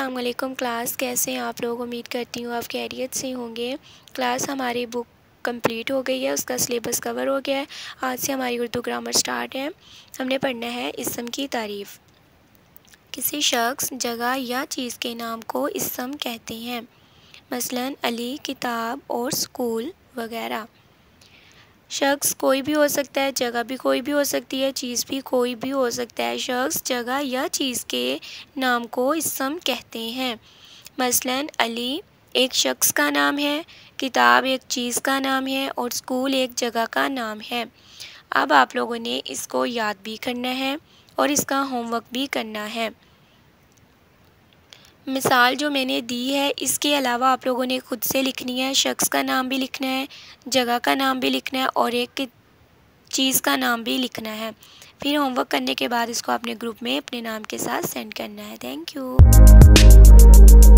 असलकम क्लास कैसे हैं आप लोग उम्मीद करती हूँ आप कैरियत से होंगे क्लास हमारी बुक कंप्लीट हो गई है उसका सिलेबस कवर हो गया है आज से हमारी उर्दू ग्रामर स्टार्ट है हमने पढ़ना है इसम की तारीफ़ किसी शख्स जगह या चीज़ के नाम को इसम कहते हैं मसलन अली किताब और स्कूल वगैरह शख्स कोई भी हो सकता है जगह भी कोई भी हो सकती है चीज़ भी कोई भी हो सकता है शख्स जगह या चीज़ के नाम को इसम कहते हैं मसलन अली एक शख्स का नाम है किताब एक चीज़ का नाम है और स्कूल एक जगह का नाम है अब आप लोगों ने इसको याद भी करना है और इसका होमवर्क भी करना है मिसाल जो मैंने दी है इसके अलावा आप लोगों ने ख़ुद से लिखनी है शख्स का नाम भी लिखना है जगह का नाम भी लिखना है और एक चीज़ का नाम भी लिखना है फिर होमवर्क करने के बाद इसको अपने ग्रुप में अपने नाम के साथ सेंड करना है थैंक यू